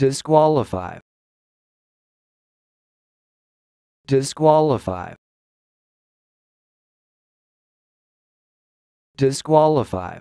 Disqualify. Disqualify. Disqualify.